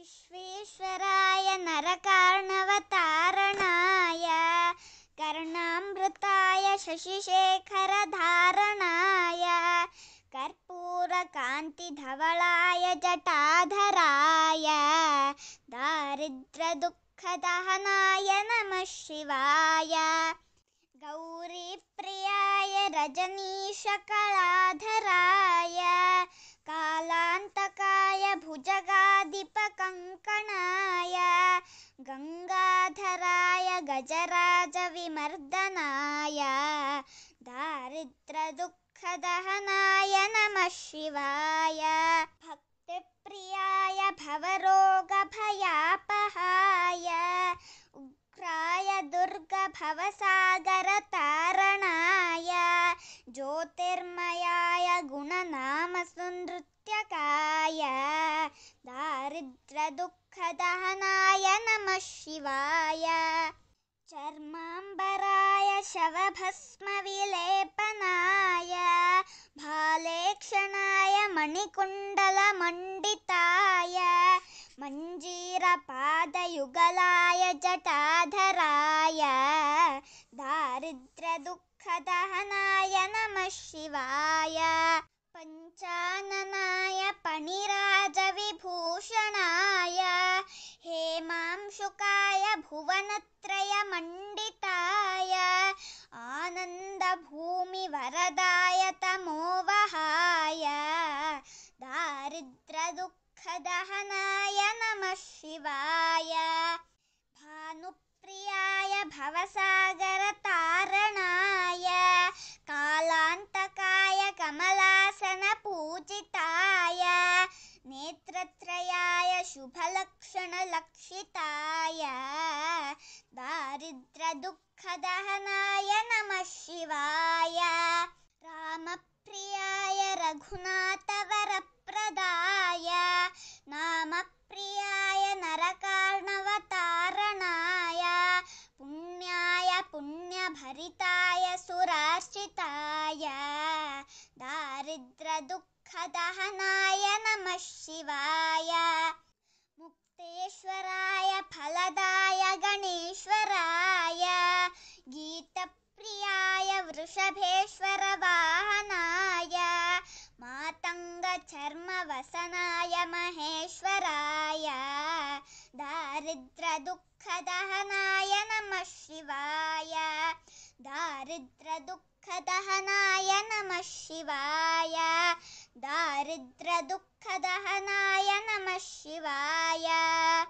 विश्वेश्वराय नरकार्णवतारणाय कर्णामृताय शशिशेखरधारणाय कर्पूरकान्तिधवलाय जटाधराय दारिद्रदुःखदहनाय नमः शिवाय गौरीप्रियाय रजनीशकलाध य गजराजविमर्दनाय दारिद्रदुःखदहनाय नमः शिवाय भक्तिप्रियाय भवरोगभयापहाय उग्राय दुर्गभवसागरतारणाय ज्योतिर्मयाय गुणनामसुनृत्यकाय दारिद्रदुःख दुःखदहनाय नमः शिवाय चर्माम्बराय शवभस्मविलेपनाय भालेक्षणाय मणिकुण्डलमण्डिताय मञ्जीरपादयुगलाय जटाधराय दारिद्रदुःखदहनाय नमः शिवाय भुवनत्रयमण्डिताय आनन्दभूमिवरदाय तमोवहाय दारिद्रदुःखदहनाय नमः शिवाय भानुप्रियाय भवसागरतारणाय कालान्तकाय कमलासनपूजिताय नेत्रत्रयाय शुभलक्षणलक्षिताय दरिद्रदुःखदहनाय नमः शिवाय रामप्रियाय रघुनाथवरप्रदाय नामप्रियाय नरकार्णवतारणाय पुण्याय पुण्यभरिताय सुराश्रिताय दारिद्रदुःखदहनाय नमः शिवाय मुक्तेश्वर षभेश्वरवाहनाय मातङ्गचर्मवसनाय महेश्वराय दारिद्रदुःखदहनाय नमः शिवाय दारिद्रदुःखदहनाय नमः शिवाय दारिद्रदुःखदहनाय नमः शिवाय